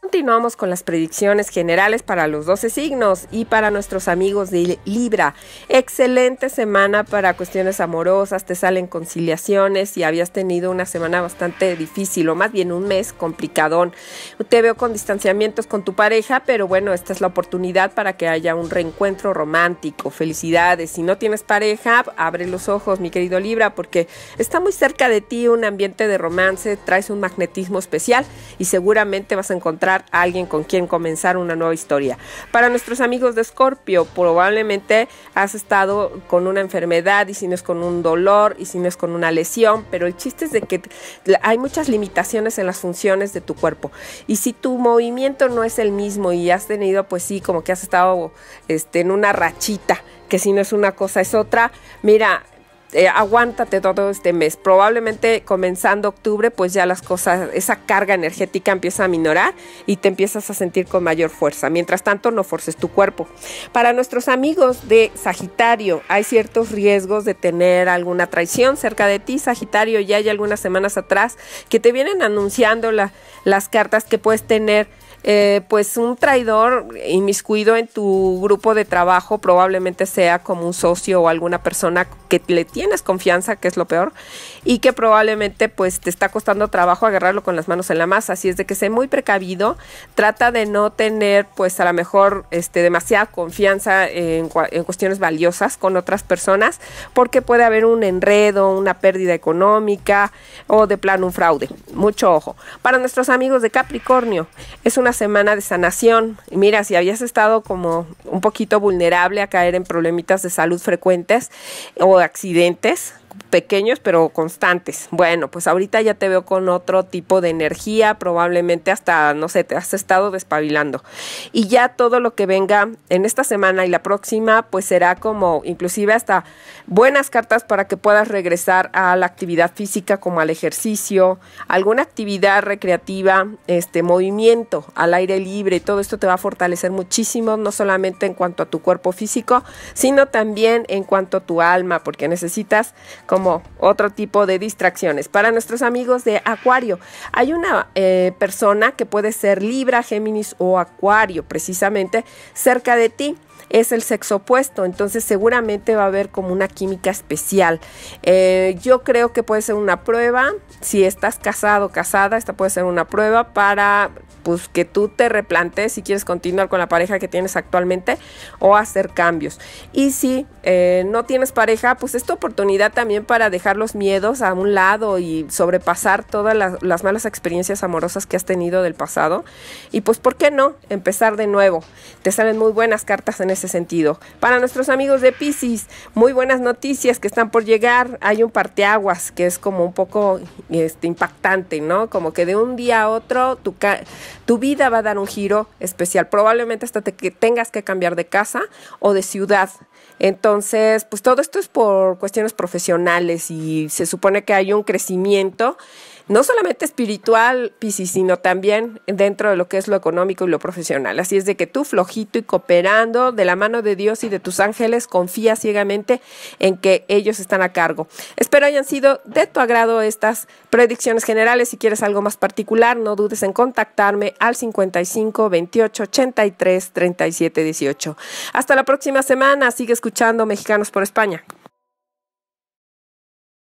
Continuamos con las predicciones generales para los 12 signos y para nuestros amigos de Libra. Excelente semana para cuestiones amorosas, te salen conciliaciones y habías tenido una semana bastante difícil o más bien un mes complicadón. Te veo con distanciamientos con tu pareja, pero bueno, esta es la oportunidad para que haya un reencuentro romántico. Felicidades. Si no tienes pareja, abre los ojos, mi querido Libra, porque está muy cerca de ti un ambiente de romance, traes un magnetismo especial y seguramente vas a encontrar alguien con quien comenzar una nueva historia. Para nuestros amigos de Escorpio, probablemente has estado con una enfermedad y si no es con un dolor y si no es con una lesión, pero el chiste es de que hay muchas limitaciones en las funciones de tu cuerpo. Y si tu movimiento no es el mismo y has tenido, pues sí, como que has estado este, en una rachita, que si no es una cosa es otra, mira, eh, aguántate todo este mes. Probablemente comenzando octubre, pues ya las cosas, esa carga energética empieza a minorar y te empiezas a sentir con mayor fuerza. Mientras tanto, no forces tu cuerpo. Para nuestros amigos de Sagitario, hay ciertos riesgos de tener alguna traición cerca de ti, Sagitario. Ya hay algunas semanas atrás que te vienen anunciando la, las cartas que puedes tener eh, pues un traidor inmiscuido en tu grupo de trabajo probablemente sea como un socio o alguna persona que le tienes confianza, que es lo peor, y que probablemente pues te está costando trabajo agarrarlo con las manos en la masa. Así es de que sé muy precavido, trata de no tener pues a lo mejor este, demasiada confianza en, en cuestiones valiosas con otras personas, porque puede haber un enredo, una pérdida económica o de plano un fraude. Mucho ojo. Para nuestros amigos de Capricornio, es una semana de sanación. mira, si habías estado como un poquito vulnerable a caer en problemitas de salud frecuentes o accidentes, pequeños pero constantes. Bueno, pues ahorita ya te veo con otro tipo de energía, probablemente hasta, no sé, te has estado despabilando. Y ya todo lo que venga en esta semana y la próxima, pues será como inclusive hasta buenas cartas para que puedas regresar a la actividad física como al ejercicio, alguna actividad recreativa, este movimiento al aire libre, todo esto te va a fortalecer muchísimo, no solamente en cuanto a tu cuerpo físico, sino también en cuanto a tu alma, porque necesitas como otro tipo de distracciones. Para nuestros amigos de Acuario, hay una eh, persona que puede ser Libra, Géminis o Acuario, precisamente cerca de ti es el sexo opuesto, entonces seguramente va a haber como una química especial. Eh, yo creo que puede ser una prueba, si estás casado o casada, esta puede ser una prueba para pues, que tú te replantes si quieres continuar con la pareja que tienes actualmente o hacer cambios. Y si eh, no tienes pareja, pues esta oportunidad también para dejar los miedos a un lado y sobrepasar todas las, malas experiencias amorosas que has tenido del pasado. Y pues, ¿por qué no? Empezar de nuevo. Te salen muy buenas cartas en en ese sentido. Para nuestros amigos de Pisces, muy buenas noticias que están por llegar. Hay un parteaguas que es como un poco este, impactante, ¿no? Como que de un día a otro tu, tu vida va a dar un giro especial. Probablemente hasta que tengas que cambiar de casa o de ciudad. Entonces, pues todo esto es por cuestiones profesionales y se supone que hay un crecimiento no solamente espiritual, Piscis, sino también dentro de lo que es lo económico y lo profesional. Así es de que tú, flojito y cooperando de la mano de Dios y de tus ángeles, confías ciegamente en que ellos están a cargo. Espero hayan sido de tu agrado estas predicciones generales. Si quieres algo más particular, no dudes en contactarme al 55 28 83 37 18. Hasta la próxima semana. Sigue escuchando Mexicanos por España.